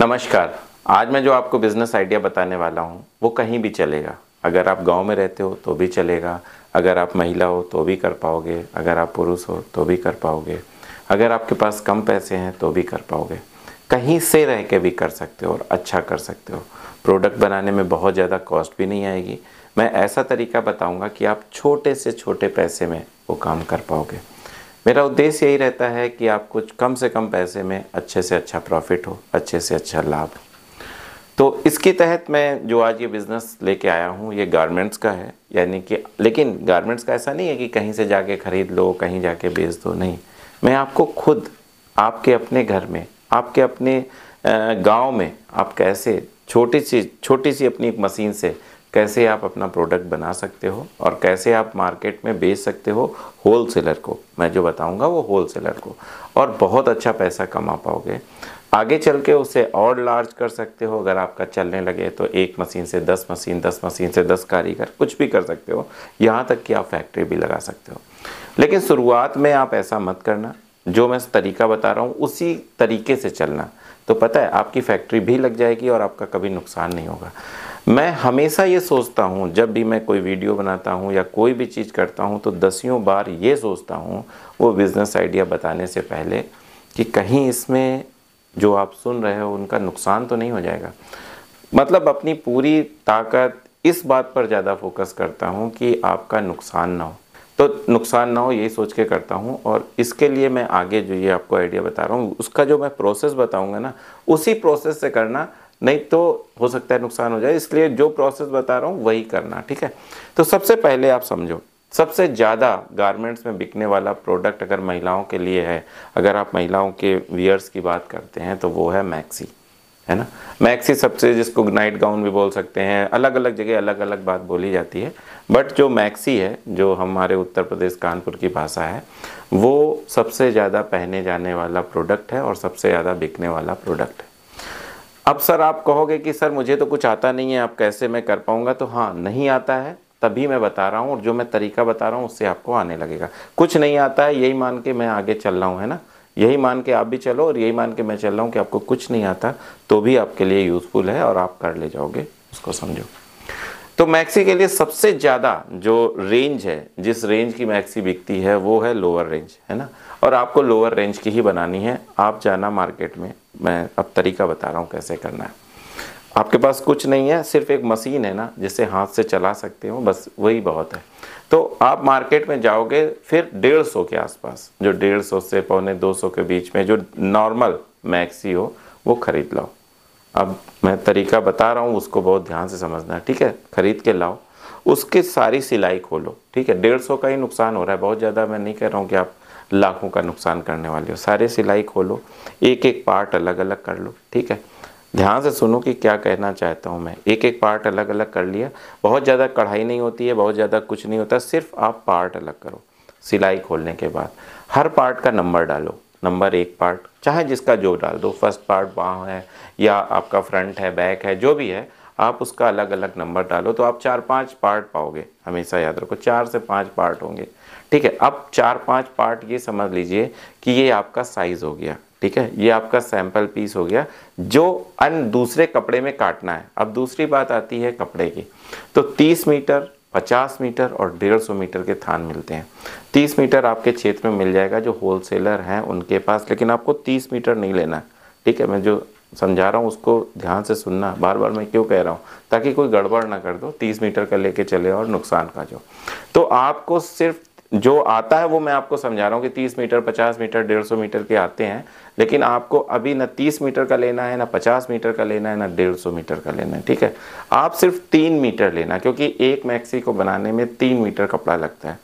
नमस्कार आज मैं जो आपको बिज़नेस आइडिया बताने वाला हूँ वो कहीं भी चलेगा अगर आप गांव में रहते हो तो भी चलेगा अगर आप महिला हो तो भी कर पाओगे अगर आप पुरुष हो तो भी कर पाओगे अगर आपके पास कम पैसे हैं तो भी कर पाओगे कहीं से रह के भी कर सकते हो और अच्छा कर सकते हो प्रोडक्ट बनाने में बहुत ज़्यादा कॉस्ट भी नहीं आएगी मैं ऐसा तरीका बताऊंगा कि आप छोटे से छोटे पैसे में वो काम कर पाओगे मेरा उद्देश्य यही रहता है कि आप कुछ कम से कम पैसे में अच्छे से अच्छा प्रॉफिट हो अच्छे से अच्छा लाभ हो तो इसके तहत मैं जो आज ये बिज़नेस लेके आया हूँ ये गारमेंट्स का है यानी कि लेकिन गारमेंट्स का ऐसा नहीं है कि कहीं से जाके ख़रीद लो कहीं जाके बेच दो नहीं मैं आपको खुद आपके अपने घर में आपके अपने गांव में आप कैसे छोटी सी छोटी सी अपनी एक मशीन से कैसे आप अपना प्रोडक्ट बना सकते हो और कैसे आप मार्केट में बेच सकते हो होल सेलर को मैं जो बताऊंगा वो होल सेलर को और बहुत अच्छा पैसा कमा पाओगे आगे चल के उसे और लार्ज कर सकते हो अगर आपका चलने लगे तो एक मशीन से दस मशीन दस मशीन से दस कारीगर कुछ भी कर सकते हो यहाँ तक कि आप फैक्ट्री भी लगा सकते हो लेकिन शुरुआत में आप ऐसा मत करना जो मैं तरीका बता रहा हूँ उसी तरीके से चलना तो पता है आपकी फैक्ट्री भी लग जाएगी और आपका कभी नुकसान नहीं होगा मैं हमेशा ये सोचता हूँ जब भी मैं कोई वीडियो बनाता हूँ या कोई भी चीज़ करता हूँ तो दसियों बार ये सोचता हूँ वो बिज़नेस आइडिया बताने से पहले कि कहीं इसमें जो आप सुन रहे हो उनका नुकसान तो नहीं हो जाएगा मतलब अपनी पूरी ताकत इस बात पर ज़्यादा फोकस करता हूँ कि आपका नुकसान ना हो तो नुकसान ना हो यही सोच के करता हूँ और इसके लिए मैं आगे जो ये आपको आइडिया बता रहा हूँ उसका जो मैं प्रोसेस बताऊँगा ना उसी प्रोसेस से करना नहीं तो हो सकता है नुकसान हो जाए इसलिए जो प्रोसेस बता रहा हूँ वही करना ठीक है तो सबसे पहले आप समझो सबसे ज़्यादा गारमेंट्स में बिकने वाला प्रोडक्ट अगर महिलाओं के लिए है अगर आप महिलाओं के वियर्स की बात करते हैं तो वो है मैक्सी है ना मैक्सी सबसे जिसको नाइट गाउन भी बोल सकते हैं अलग अलग जगह अलग अलग बात बोली जाती है बट जो मैक्सी है जो हमारे उत्तर प्रदेश कानपुर की भाषा है वो सबसे ज़्यादा पहने जाने वाला प्रोडक्ट है और सबसे ज़्यादा बिकने वाला प्रोडक्ट है अब सर आप कहोगे कि सर मुझे तो कुछ आता नहीं है आप कैसे मैं कर पाऊँगा तो हाँ नहीं आता है तभी मैं बता रहा हूँ और जो मैं तरीका बता रहा हूँ उससे आपको आने लगेगा कुछ नहीं आता है यही मान के मैं आगे चल रहा हूँ है ना यही मान के आप भी चलो और यही मान के मैं चल रहा हूँ कि आपको कुछ नहीं आता तो भी आपके लिए यूज़फुल है और आप कर ले जाओगे उसको समझो तो मैक्सी के लिए सबसे ज़्यादा जो रेंज है जिस रेंज की मैक्सी बिकती है वो है लोअर रेंज है ना और आपको लोअर रेंज की ही बनानी है आप जाना मार्केट में मैं अब तरीका बता रहा हूँ कैसे करना है आपके पास कुछ नहीं है सिर्फ एक मशीन है ना जिसे हाथ से चला सकते हो बस वही बहुत है तो आप मार्केट में जाओगे फिर डेढ़ सौ के आसपास जो डेढ़ सौ से पौने दो सौ के बीच में जो नॉर्मल मैक्सी हो वो ख़रीद लाओ अब मैं तरीका बता रहा हूँ उसको बहुत ध्यान से समझना ठीक है ख़रीद के लाओ उसकी सारी सिलाई खोलो ठीक है डेढ़ सौ का ही नुकसान हो रहा है बहुत ज़्यादा मैं नहीं कह रहा हूँ कि आप लाखों का नुकसान करने वाले हो सारे सिलाई खोलो एक एक पार्ट अलग अलग कर लो ठीक है ध्यान से सुनो कि क्या कहना चाहता हूँ मैं एक एक पार्ट अलग अलग कर लिया बहुत ज़्यादा कढ़ाई नहीं होती है बहुत ज़्यादा कुछ नहीं होता सिर्फ आप पार्ट अलग करो सिलाई खोलने के बाद हर पार्ट का नंबर डालो नंबर एक पार्ट चाहे जिसका जो डाल दो फर्स्ट पार्ट बाँह है या आपका फ्रंट है बैक है जो भी है आप उसका अलग अलग नंबर डालो तो आप चार पांच पार्ट पाओगे हमेशा याद रखो चार से पांच पार्ट होंगे ठीक है अब चार पांच पार्ट ये समझ लीजिए कि ये आपका साइज हो गया ठीक है ये आपका सैंपल पीस हो गया जो अन दूसरे कपड़े में काटना है अब दूसरी बात आती है कपड़े की तो 30 मीटर 50 मीटर और 150 मीटर के थान मिलते हैं 30 मीटर आपके क्षेत्र में मिल जाएगा जो होलसेलर हैं उनके पास लेकिन आपको 30 मीटर नहीं लेना ठीक है मैं जो समझा रहा हूँ उसको ध्यान से सुनना बार बार मैं क्यों कह रहा हूँ ताकि कोई गड़बड़ ना कर दो 30 मीटर का लेके चले और नुकसान का जो तो आपको सिर्फ जो आता है वो मैं आपको समझा रहा हूँ कि तीस मीटर पचास मीटर डेढ़ सौ मीटर के आते हैं लेकिन आपको अभी ना तीस मीटर का लेना है ना पचास मीटर का लेना है ना डेढ़ सौ मीटर का लेना है ठीक है आप सिर्फ तीन मीटर लेना क्योंकि एक मैक्सी को बनाने में तीन मीटर कपड़ा लगता है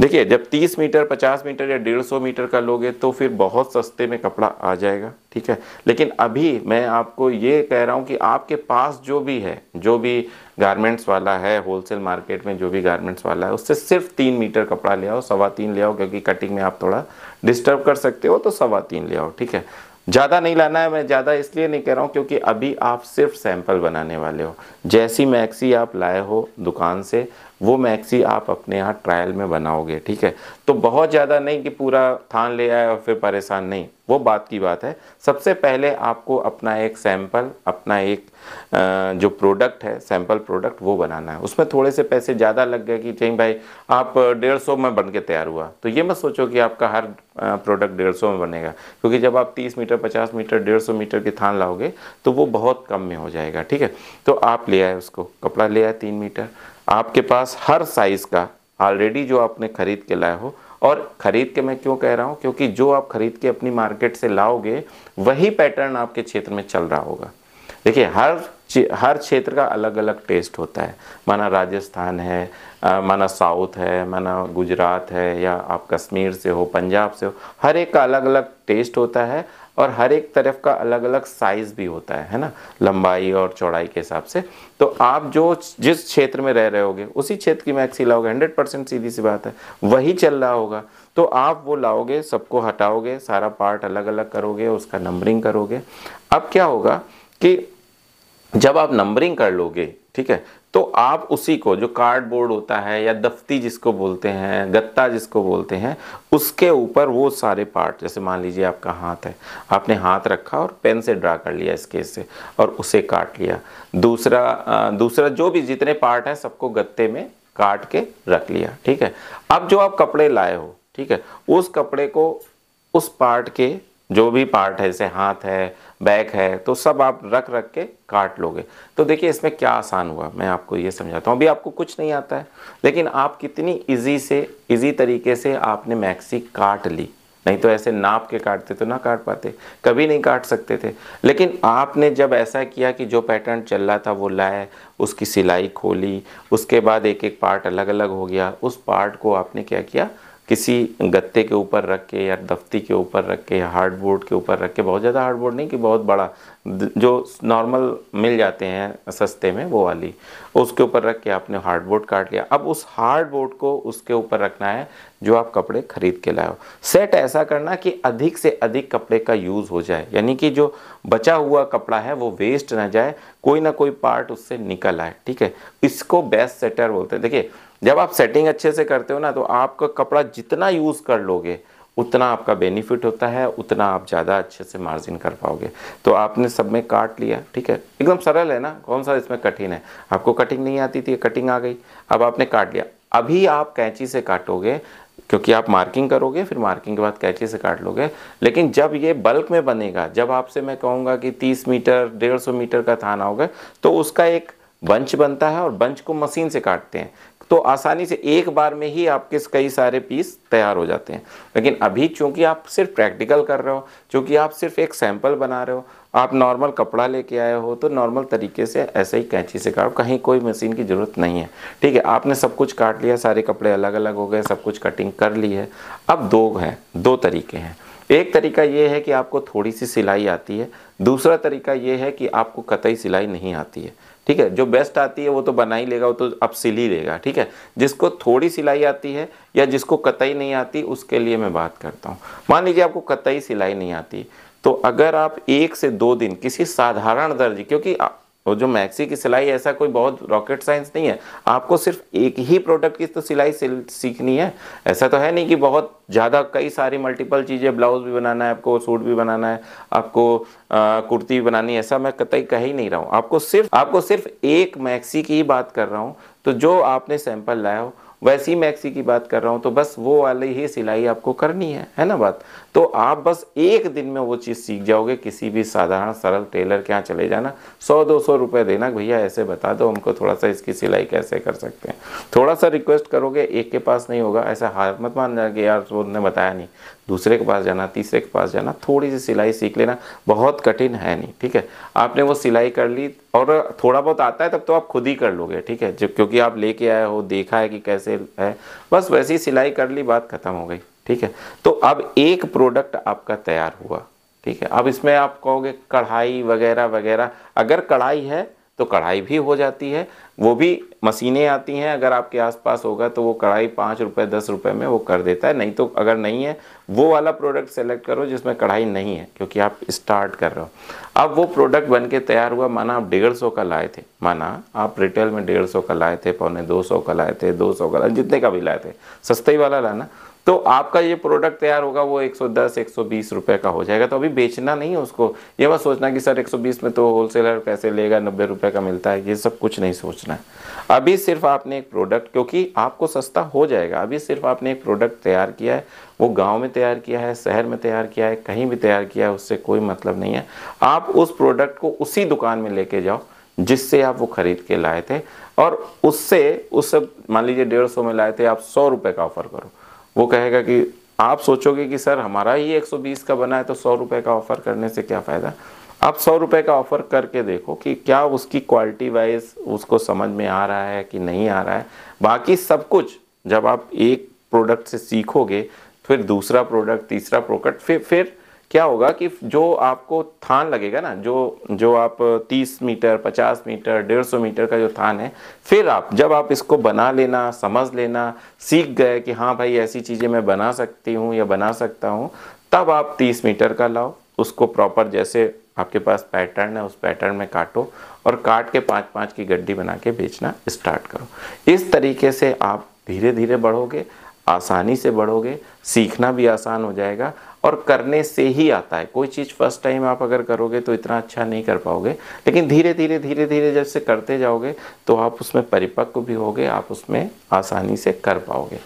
देखिए जब 30 मीटर 50 मीटर या 150 मीटर का लोगे तो फिर बहुत सस्ते में कपड़ा आ जाएगा ठीक है लेकिन अभी मैं आपको ये कह रहा हूँ कि आपके पास जो भी है जो भी गारमेंट्स वाला है होलसेल मार्केट में जो भी गारमेंट्स वाला है उससे सिर्फ तीन मीटर कपड़ा ले आओ सवा तीन ले आओ क्योंकि कटिंग में आप थोड़ा डिस्टर्ब कर सकते हो तो सवा तीन ले आओ ठीक है ज़्यादा नहीं लाना है मैं ज़्यादा इसलिए नहीं कह रहा हूँ क्योंकि अभी आप सिर्फ सैंपल बनाने वाले हो जैसी मैक्सी आप लाए हो दुकान से वो मैक्सी आप अपने यहाँ ट्रायल में बनाओगे ठीक है तो बहुत ज़्यादा नहीं कि पूरा थान ले आए और फिर परेशान नहीं वो बात की बात है सबसे पहले आपको अपना एक सैम्पल अपना एक जो प्रोडक्ट है सैंपल प्रोडक्ट वो बनाना है उसमें थोड़े से पैसे ज़्यादा लग गए कि चाहिए भाई आप डेढ़ सौ में बन के तैयार हुआ तो ये मत सोचो कि आपका हर प्रोडक्ट डेढ़ सौ में बनेगा क्योंकि जब आप तीस मीटर पचास मीटर डेढ़ सौ मीटर की थान लाओगे तो वो बहुत कम में हो जाएगा ठीक है तो आप ले आए उसको कपड़ा ले आए तीन मीटर आपके पास हर साइज़ का ऑलरेडी जो आपने ख़रीद के लाया हो और ख़रीद के मैं क्यों कह रहा हूँ क्योंकि जो आप ख़रीद के अपनी मार्केट से लाओगे वही पैटर्न आपके क्षेत्र में चल रहा होगा देखिए हर हर क्षेत्र का अलग अलग टेस्ट होता है माना राजस्थान है आ, माना साउथ है माना गुजरात है या आप कश्मीर से हो पंजाब से हो हर एक का अलग अलग टेस्ट होता है और हर एक तरफ का अलग अलग साइज भी होता है है ना लंबाई और चौड़ाई के हिसाब से तो आप जो जिस क्षेत्र में रह रहे होगे उसी क्षेत्र की मैक्सी लाओगे हंड्रेड परसेंट सीधी सी बात है वही चल रहा होगा तो आप वो लाओगे सबको हटाओगे सारा पार्ट अलग अलग करोगे उसका नंबरिंग करोगे अब क्या होगा कि जब आप नंबरिंग कर लोगे ठीक है तो आप उसी को जो कार्डबोर्ड होता है या दफ्ती जिसको बोलते हैं गत्ता जिसको बोलते हैं उसके ऊपर वो सारे पार्ट जैसे मान लीजिए आपका हाथ है आपने हाथ रखा और पेन से ड्रा कर लिया इस केस से और उसे काट लिया दूसरा दूसरा जो भी जितने पार्ट हैं सबको गत्ते में काट के रख लिया ठीक है अब जो आप कपड़े लाए हो ठीक है उस कपड़े को उस पार्ट के जो भी पार्ट है जैसे हाथ है बैक है तो सब आप रख रख के काट लोगे तो देखिए इसमें क्या आसान हुआ मैं आपको ये समझाता हूँ अभी आपको कुछ नहीं आता है लेकिन आप कितनी इजी से इजी तरीके से आपने मैक्सी काट ली नहीं तो ऐसे नाप के काटते तो ना काट पाते कभी नहीं काट सकते थे लेकिन आपने जब ऐसा किया कि जो पैटर्न चल रहा था वो लाए उसकी सिलाई खोली उसके बाद एक एक पार्ट अलग अलग हो गया उस पार्ट को आपने क्या किया किसी गत्ते के ऊपर रख के या दफ्ती के ऊपर रख के या हार्डबोर्ड के ऊपर रख के बहुत ज़्यादा हार्डबोर्ड नहीं कि बहुत बड़ा जो नॉर्मल मिल जाते हैं सस्ते में वो वाली उसके ऊपर रख के आपने हार्डबोर्ड काट लिया अब उस हार्डबोर्ड को उसके ऊपर रखना है जो आप कपड़े खरीद के लाए हो सेट ऐसा करना कि अधिक से अधिक कपड़े का यूज़ हो जाए यानी कि जो बचा हुआ कपड़ा है वो वेस्ट ना जाए कोई ना कोई पार्ट उससे निकल आए ठीक है इसको बेस्ट सेटर बोलते हैं देखिए जब आप सेटिंग अच्छे से करते हो ना तो आपका कपड़ा जितना यूज़ कर लोगे उतना आपका बेनिफिट होता है उतना आप ज़्यादा अच्छे से मार्जिन कर पाओगे तो आपने सब में काट लिया ठीक है एकदम सरल है ना कौन सा इसमें कठिन है आपको कटिंग नहीं आती थी कटिंग आ गई अब आपने काट लिया अभी आप कैंची से काटोगे क्योंकि आप मार्किंग करोगे फिर मार्किंग के बाद कैंची से काट लोगे लेकिन जब ये बल्क में बनेगा जब आपसे मैं कहूँगा कि तीस मीटर डेढ़ मीटर का थाना होगा तो उसका एक बंच बनता है और बंच को मशीन से काटते हैं तो आसानी से एक बार में ही आपके कई सारे पीस तैयार हो जाते हैं लेकिन अभी चूंकि आप सिर्फ प्रैक्टिकल कर रहे हो चूंकि आप सिर्फ एक सैंपल बना रहे हो आप नॉर्मल कपड़ा लेके आए हो तो नॉर्मल तरीके से ऐसे ही कैंची से काटो कहीं कोई मशीन की ज़रूरत नहीं है ठीक है आपने सब कुछ काट लिया सारे कपड़े अलग अलग हो गए सब कुछ कटिंग कर ली है अब दो हैं दो तरीके हैं एक तरीका ये है कि आपको थोड़ी सी सिलाई आती है दूसरा तरीका ये है कि आपको कतई सिलाई नहीं आती है ठीक है जो बेस्ट आती है वो तो बना ही लेगा वो तो अब सिल ही लेगा ठीक है जिसको थोड़ी सिलाई आती है या जिसको कतई नहीं आती उसके लिए मैं बात करता हूँ मान लीजिए आपको कतई सिलाई नहीं आती तो अगर आप एक से दो दिन किसी साधारण दर्जी क्योंकि वो तो जो मैक्सी की सिलाई ऐसा कोई बहुत रॉकेट साइंस नहीं है आपको सिर्फ एक ही प्रोडक्ट की तो सिलाई सिल, सीखनी है ऐसा तो है नहीं कि बहुत ज़्यादा कई सारी मल्टीपल चीज़ें ब्लाउज़ भी बनाना है आपको सूट भी बनाना है आपको आ, कुर्ती भी बनानी है ऐसा मैं कतई कह ही नहीं रहा हूँ आपको सिर्फ आपको सिर्फ एक मैक्सी की ही बात कर रहा हूँ तो जो आपने सैंपल लाया हो वैसी मैक्सी की बात कर रहा हूँ तो बस वो वाली ही सिलाई आपको करनी है है ना बात तो आप बस एक दिन में वो चीज़ सीख जाओगे किसी भी साधारण सरल टेलर के यहाँ चले जाना सौ दो सौ रुपये देना भैया ऐसे बता दो हमको थोड़ा सा इसकी सिलाई कैसे कर सकते हैं थोड़ा सा रिक्वेस्ट करोगे एक के पास नहीं होगा ऐसा हार मत मान जाएगा यार उन्होंने बताया नहीं दूसरे के पास जाना तीसरे के पास जाना थोड़ी सी सिलाई सीख लेना बहुत कठिन है नहीं ठीक है आपने वो सिलाई कर ली और थोड़ा बहुत आता है तब तो आप खुद ही कर लोगे ठीक है जब क्योंकि आप लेके आए हो देखा है कि कैसे है बस वैसे ही सिलाई कर ली बात ख़त्म हो गई ठीक है तो अब एक प्रोडक्ट आपका तैयार हुआ ठीक है अब इसमें आप कहोगे कढ़ाई वगैरह वगैरह अगर कढ़ाई है तो कढ़ाई भी हो जाती है वो भी मशीनें आती हैं अगर आपके आसपास होगा तो वो कढ़ाई पाँच रुपये दस रुपये में वो कर देता है नहीं तो अगर नहीं है वो वाला प्रोडक्ट सेलेक्ट करो जिसमें कढ़ाई नहीं है क्योंकि आप स्टार्ट कर रहे हो अब वो प्रोडक्ट बन के तैयार हुआ माना आप डेढ़ सौ का लाए थे माना आप रिटेल में डेढ़ सौ का लाए थे पौने दो सौ का लाए थे दो सौ का लाए जितने का भी लाए थे सस्ते वाला लाना तो आपका ये प्रोडक्ट तैयार होगा वो 110 120 रुपए का हो जाएगा तो अभी बेचना नहीं है उसको ये बस सोचना कि सर 120 में तो होलसेलर पैसे लेगा नब्बे रुपए का मिलता है ये सब कुछ नहीं सोचना है अभी सिर्फ आपने एक प्रोडक्ट क्योंकि आपको सस्ता हो जाएगा अभी सिर्फ आपने एक प्रोडक्ट तैयार किया है वो गांव में तैयार किया है शहर में तैयार किया है कहीं भी तैयार किया है उससे कोई मतलब नहीं है आप उस प्रोडक्ट को उसी दुकान में लेके जाओ जिससे आप वो खरीद के लाए थे और उससे उस मान लीजिए डेढ़ सौ में लाए थे आप सौ रुपये का ऑफर करो वो कहेगा कि आप सोचोगे कि सर हमारा ही 120 का बना है तो सौ रुपये का ऑफ़र करने से क्या फ़ायदा आप सौ रुपये का ऑफ़र करके देखो कि क्या उसकी क्वालिटी वाइज उसको समझ में आ रहा है कि नहीं आ रहा है बाकी सब कुछ जब आप एक प्रोडक्ट से सीखोगे फिर दूसरा प्रोडक्ट तीसरा प्रोडक्ट फिर फिर क्या होगा कि जो आपको थान लगेगा ना जो जो आप 30 मीटर 50 मीटर 150 मीटर का जो थान है फिर आप जब आप इसको बना लेना समझ लेना सीख गए कि हाँ भाई ऐसी चीज़ें मैं बना सकती हूँ या बना सकता हूँ तब आप 30 मीटर का लाओ उसको प्रॉपर जैसे आपके पास पैटर्न है उस पैटर्न में काटो और काट के पाँच पाँच की गड्ढी बना के बेचना स्टार्ट करो इस तरीके से आप धीरे धीरे बढ़ोगे आसानी से बढ़ोगे सीखना भी आसान हो जाएगा और करने से ही आता है कोई चीज़ फर्स्ट टाइम आप अगर करोगे तो इतना अच्छा नहीं कर पाओगे लेकिन धीरे धीरे धीरे धीरे जब से करते जाओगे तो आप उसमें परिपक्व भी होगे आप उसमें आसानी से कर पाओगे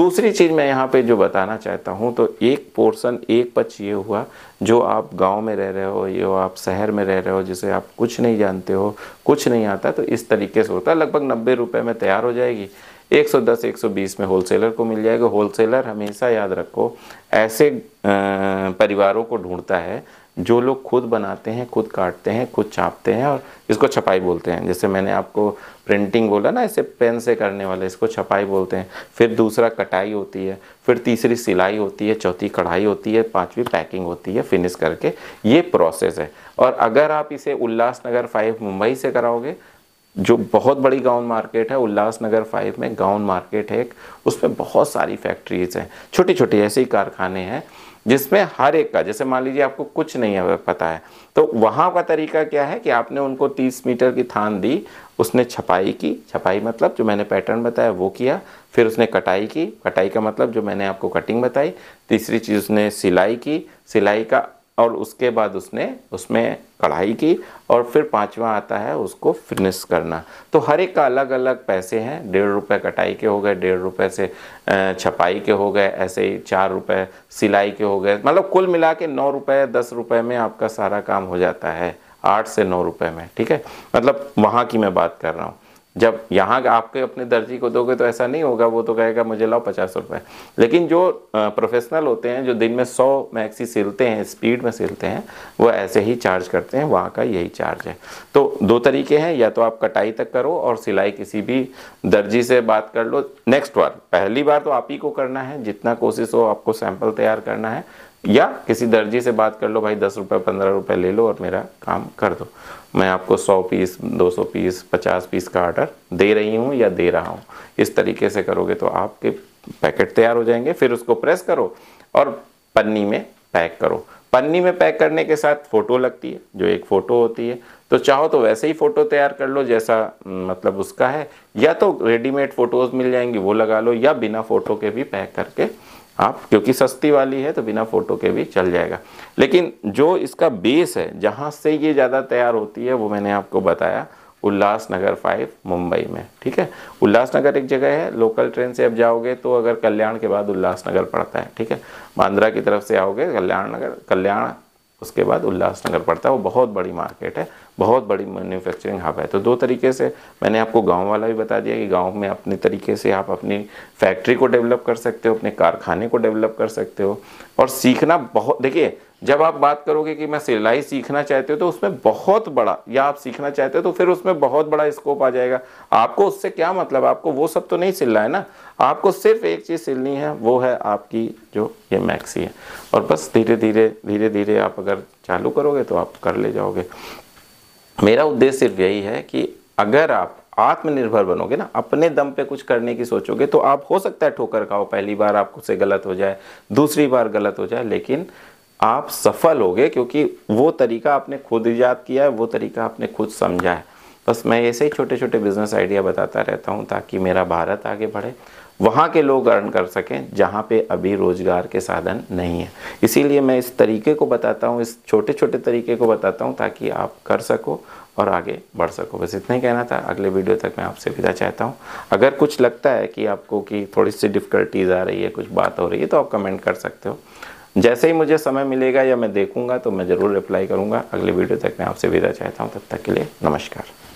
दूसरी चीज़ मैं यहाँ पे जो बताना चाहता हूँ तो एक पोर्सन एक पक्ष ये हुआ जो आप गांव में रह रहे हो ये आप शहर में रह रहे हो जिसे आप कुछ नहीं जानते हो कुछ नहीं आता तो इस तरीके से होता है लगभग नब्बे रुपये में तैयार हो जाएगी 110 120 में होलसेलर को मिल जाएगा होलसेलर हमेशा याद रखो ऐसे परिवारों को ढूंढता है जो लोग खुद बनाते हैं खुद काटते हैं खुद छापते हैं और इसको छपाई बोलते हैं जैसे मैंने आपको प्रिंटिंग बोला ना ऐसे पेन से करने वाले इसको छपाई बोलते हैं फिर दूसरा कटाई होती है फिर तीसरी सिलाई होती है चौथी कढ़ाई होती है पांचवी पैकिंग होती है फिनिश करके ये प्रोसेस है और अगर आप इसे उल्लासनगर फाइव मुंबई से कराओगे जो बहुत बड़ी गाउन मार्केट है उल्लासनगर फाइव में गाउन मार्केट है एक उसमें बहुत सारी फैक्ट्रीज हैं छोटी छोटी ऐसे ही कारखाने हैं जिसमें हर एक का जैसे मान लीजिए आपको कुछ नहीं है पता है तो वहाँ का तरीका क्या है कि आपने उनको 30 मीटर की थान दी उसने छपाई की छपाई मतलब जो मैंने पैटर्न बताया वो किया फिर उसने कटाई की कटाई का मतलब जो मैंने आपको कटिंग बताई तीसरी चीज़ उसने सिलाई की सिलाई का और उसके बाद उसने उसमें कढ़ाई की और फिर पांचवा आता है उसको फिनिश करना तो हर एक का अलग अलग पैसे हैं डेढ़ रुपये कटाई के हो गए डेढ़ रुपये से छपाई के हो गए ऐसे ही चार रुपये सिलाई के हो गए मतलब कुल मिला के नौ रुपये दस रुपये में आपका सारा काम हो जाता है आठ से नौ रुपये में ठीक है मतलब वहाँ की मैं बात कर रहा हूँ जब यहाँ आपके अपने दर्जी को दोगे तो ऐसा नहीं होगा वो तो कहेगा मुझे लाओ पचास रुपए लेकिन जो प्रोफेशनल होते हैं जो दिन में सौ मैक्सी सिलते हैं स्पीड में सिलते हैं वो ऐसे ही चार्ज करते हैं वहाँ का यही चार्ज है तो दो तरीके हैं या तो आप कटाई तक करो और सिलाई किसी भी दर्जी से बात कर लो नेक्स्ट बार पहली बार तो आप ही को करना है जितना कोशिश हो आपको सैंपल तैयार करना है या किसी दर्जी से बात कर लो भाई दस रुपये पंद्रह रुपये ले लो और मेरा काम कर दो मैं आपको सौ पीस दो सौ पीस पचास पीस का ऑर्डर दे रही हूँ या दे रहा हूँ इस तरीके से करोगे तो आपके पैकेट तैयार हो जाएंगे फिर उसको प्रेस करो और पन्नी में पैक करो पन्नी में पैक करने के साथ फ़ोटो लगती है जो एक फ़ोटो होती है तो चाहो तो वैसे ही फ़ोटो तैयार कर लो जैसा मतलब उसका है या तो रेडीमेड फ़ोटोज़ मिल जाएंगी वो लगा लो या बिना फ़ोटो के भी पैक करके आप क्योंकि सस्ती वाली है तो बिना फ़ोटो के भी चल जाएगा लेकिन जो इसका बेस है जहाँ से ये ज़्यादा तैयार होती है वो मैंने आपको बताया उल्लास नगर फाइव मुंबई में ठीक है उल्लास नगर एक जगह है लोकल ट्रेन से अब जाओगे तो अगर कल्याण के बाद उल्लास नगर पड़ता है ठीक है बांद्रा की तरफ से आओगे कल्याण नगर कल्याण उसके बाद उल्लासनगर पड़ता है वो बहुत बड़ी मार्केट है बहुत बड़ी मैन्युफैक्चरिंग हब है तो दो तरीके से मैंने आपको गांव वाला भी बता दिया कि गांव में अपने तरीके से आप अपनी फैक्ट्री को डेवलप कर सकते हो अपने कारखाने को डेवलप कर सकते हो और सीखना बहुत देखिए जब आप बात करोगे कि मैं सिलाई सीखना चाहते हो तो उसमें बहुत बड़ा या आप सीखना चाहते हो तो फिर उसमें बहुत बड़ा स्कोप आ जाएगा आपको उससे क्या मतलब आपको वो सब तो नहीं सिलना है ना आपको सिर्फ एक चीज़ सिलनी है वो है आपकी जो ये मैक्सी है और बस धीरे धीरे धीरे धीरे आप अगर चालू करोगे तो आप कर ले जाओगे मेरा उद्देश्य सिर्फ यही है कि अगर आप आत्मनिर्भर बनोगे ना अपने दम पे कुछ करने की सोचोगे तो आप हो सकता है ठोकर खाओ पहली बार आपको से गलत हो जाए दूसरी बार गलत हो जाए लेकिन आप सफल होगे क्योंकि वो तरीका आपने खुद ईजाद किया है वो तरीका आपने खुद समझा है बस मैं ऐसे ही छोटे छोटे बिजनेस आइडिया बताता रहता हूँ ताकि मेरा भारत आगे बढ़े वहाँ के लोग अर्न कर सकें जहाँ पे अभी रोज़गार के साधन नहीं है इसीलिए मैं इस तरीके को बताता हूँ इस छोटे छोटे तरीके को बताता हूँ ताकि आप कर सको और आगे बढ़ सको बस इतना ही कहना था अगले वीडियो तक मैं आपसे विदा चाहता हूँ अगर कुछ लगता है कि आपको कि थोड़ी सी डिफ़िकल्टीज़ आ रही है कुछ बात हो रही है तो आप कमेंट कर सकते हो जैसे ही मुझे समय मिलेगा या मैं देखूंगा तो मैं ज़रूर रिप्लाई करूंगा अगले वीडियो तक मैं आपसे विदा चाहता हूं तब तक के लिए नमस्कार